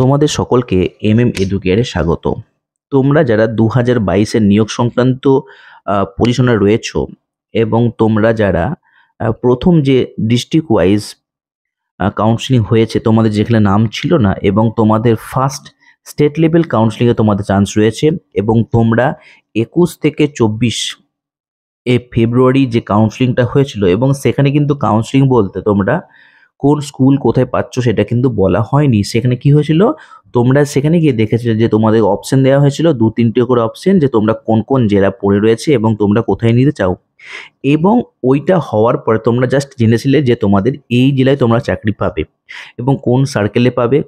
তোমাদের সকলকে M M এডুকেয়ারে স্বাগত তোমরা যারা দু হাজার বাইশের নিয়োগ সংক্রান্ত পজিশনে রয়েছ এবং তোমরা যারা প্রথম যে ডিস্ট্রিক্ট ওয়াইজ কাউন্সিলিং হয়েছে তোমাদের যেখানে নাম ছিল না এবং তোমাদের ফার্স্ট স্টেট লেভেল কাউন্সিলিংয়ে তোমাদের চান্স রয়েছে এবং তোমরা একুশ থেকে চব্বিশ এ ফেব্রুয়ারি যে কাউন্সিলিংটা হয়েছিল এবং সেখানে কিন্তু কাউন্সিলিং বলতে তোমরা কোন স্কুল কোথায় পাচ্ছ সেটা কিন্তু বলা হয়নি সেখানে কি হয়েছিল তোমরা সেখানে গিয়ে দেখেছিলে যে তোমাদের অপশন দেওয়া হয়েছিল দু তিনটে করে অপশন যে তোমরা কোন কোন জেলা পড়ে রয়েছে এবং তোমরা কোথায় নিতে চাও এবং ওইটা হওয়ার পরে তোমরা জাস্ট জেনেছিলে যে তোমাদের এই জেলায় তোমরা চাকরি পাবে এবং কোন সার্কেলে পাবে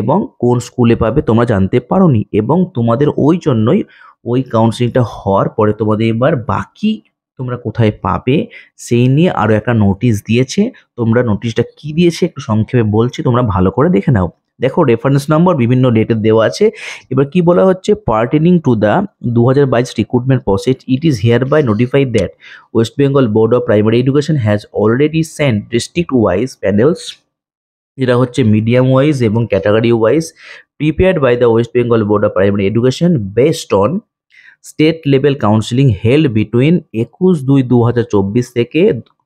এবং কোন স্কুলে পাবে তোমরা জানতে পারো এবং তোমাদের ওই জন্যই ওই কাউন্সিলিংটা হওয়ার পরে তোমাদের এবার বাকি তোমরা কোথায় পাবে সেই নিয়ে আরও একটা নোটিশ দিয়েছে তোমরা নোটিশটা কি দিয়েছে একটু সংক্ষেপে বলছি তোমরা ভালো করে দেখে নাও দেখো রেফারেন্স নম্বর বিভিন্ন ডেটের দেওয়া আছে এবার কি বলা হচ্ছে পার্টেনিং টু দ্য দু হাজার বাইশ recruitment process it is hereby notify that west Bengal board of primary education has already sent district wise panels যেটা হচ্ছে মিডিয়াম ওয়াইজ এবং category wise prepared by the west Bengal board of primary education based on state level counselling held between একুশ দুই দু থেকে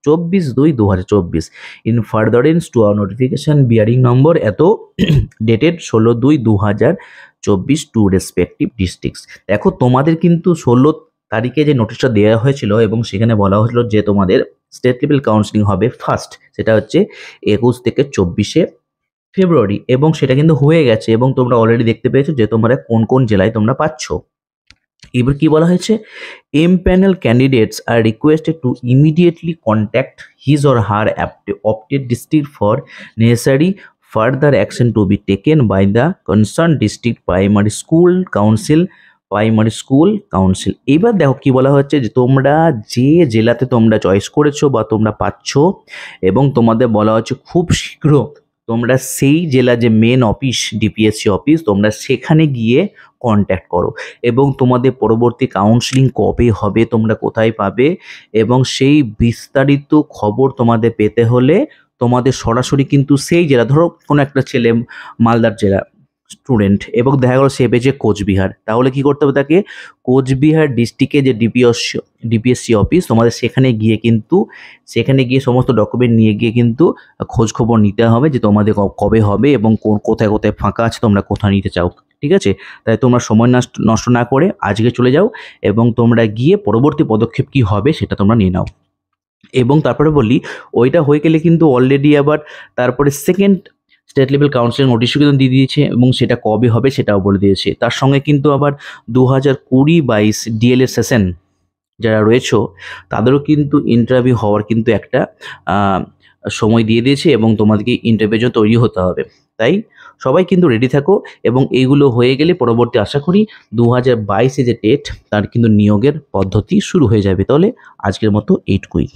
চব্বিশ দুই দু হাজার চব্বিশ in furtherance to our notification bearing number এত ডেটেড ষোলো দুই দু হাজার চব্বিশ টু রেসপেক্টিভ ডিস্ট্রিক্টস দেখো তোমাদের কিন্তু ষোলো তারিখে যে নোটিশটা দেওয়া হয়েছিল এবং সেখানে বলা হয়েছিল যে তোমাদের স্টেট লেভেল কাউন্সিলিং হবে ফার্স্ট সেটা হচ্ছে একুশ থেকে চব্বিশে ফেব্রুয়ারি এবং সেটা কিন্তু হয়ে গেছে এবং তোমরা অলরেডি দেখতে পেয়েছো যে তোমরা কোন কোন জেলায় তোমরা পাচ্ছ এবার কি বলা হয়েছে empanelled candidates are requested to immediately contact his or her opted district for necessary further action to be taken by the concern district primary school council primary school council এবার দেখো কি বলা হচ্ছে যে তোমরা যে জেলাতে তোমরা চয়েস করেছো বা তোমরা পাচ্ছ এবং তোমাদের বলা হচ্ছে খুব শীঘ্র তোমরা সেই জেলা যে মেন অফিস ডিপিএসসি অফিস তোমরা সেখানে গিয়ে কন্ট্যাক্ট করো এবং তোমাদের পরবর্তী কাউন্সিলিং কবে হবে তোমরা কোথায় পাবে এবং সেই বিস্তারিত খবর তোমাদের পেতে হলে তোমাদের সরাসরি কিন্তু সেই জেলা ধরো কোনো একটা ছেলে মালদার জেলা স্টুডেন্ট এবং দেখা গেল সে পেয়েছে কোচবিহার তাহলে কি করতে হবে তাকে কোচবিহার ডিস্ট্রিক্টে যে ডিপিএস ডিপিএসসি অফিস তোমাদের সেখানে গিয়ে কিন্তু সেখানে গিয়ে সমস্ত ডকুমেন্ট নিয়ে গিয়ে কিন্তু খোঁজখবর নিতে হবে যে তোমাদের কবে হবে এবং কোন কোথায় কোথায় ফাঁকা আছে তোমরা কোথায় নিতে চাও ঠিক আছে তাই তোমরা সময় নষ্ট নষ্ট না করে আজকে চলে যাও এবং তোমরা গিয়ে পরবর্তী পদক্ষেপ কি হবে সেটা তোমরা নিয়ে নাও এবং তারপরে বলি ওইটা হয়ে গেলে কিন্তু অলরেডি আবার তারপরে সেকেন্ড স্টেট লেভেল কাউন্সিলিং নোটিশও কিন্তু দিয়ে দিয়েছে এবং সেটা কবে হবে সেটাও বলে দিয়েছে তার সঙ্গে কিন্তু আবার দু হাজার কুড়ি বাইশ ডিএলএ সেশন যারা রয়েছে তাদেরও কিন্তু ইন্টারভিউ হওয়ার কিন্তু একটা সময় দিয়ে দিয়েছে এবং তোমাদেরকে ইন্টারভিউ জন্য তৈরি হতে হবে তাই সবাই কিন্তু রেডি থাকো এবং এইগুলো হয়ে গেলে পরবর্তী আশা করি দু হাজার বাইশে যে ডেট তার কিন্তু নিয়োগের পদ্ধতি শুরু হয়ে যাবে তাহলে আজকের মতো এইটুকুই